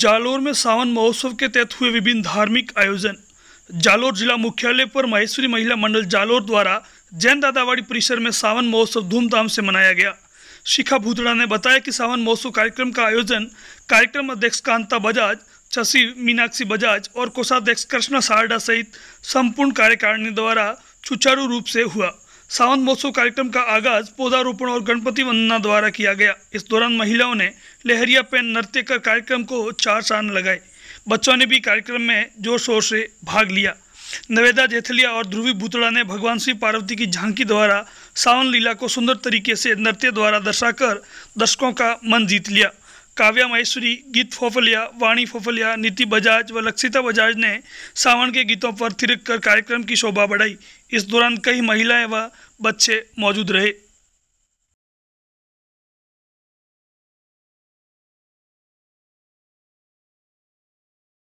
जालोर में सावन महोत्सव के तहत हुए विभिन्न धार्मिक आयोजन जालोर जिला मुख्यालय पर महेश्वरी महिला मंडल जालोर द्वारा जैन दादावाड़ी परिसर में सावन महोत्सव धूमधाम से मनाया गया शिखा भूतड़ा ने बताया कि सावन महोत्सव कार्यक्रम का आयोजन कार्यक्रम अध्यक्ष कांता बजाज शशि मीनाक्षी बजाज और कोषाध्यक्ष कृष्णा सारडा सहित संपूर्ण कार्यकारिणी द्वारा सुचारू रूप से हुआ सावन महोत्सव कार्यक्रम का आगाज पौधारोपण और गणपति वंदना द्वारा किया गया इस दौरान महिलाओं ने लहरिया पेन नृत्य कर कार्यक्रम को चार चांद लगाए बच्चों ने भी कार्यक्रम में जोर शोर से भाग लिया नवेदा जेथलिया और ध्रुवी भूतड़ा ने भगवान श्री पार्वती की झांकी द्वारा सावन लीला को सुंदर तरीके से नृत्य द्वारा दर्शाकर दर्शकों का मन जीत लिया काव्या महेश्वरी गीत फोफलिया वाणी फोफलिया नीति बजाज व लक्षिता बजाज ने सावन के गीतों पर थिरक कर कार्यक्रम की शोभा बढ़ाई इस दौरान कई महिलाएं व बच्चे मौजूद रहे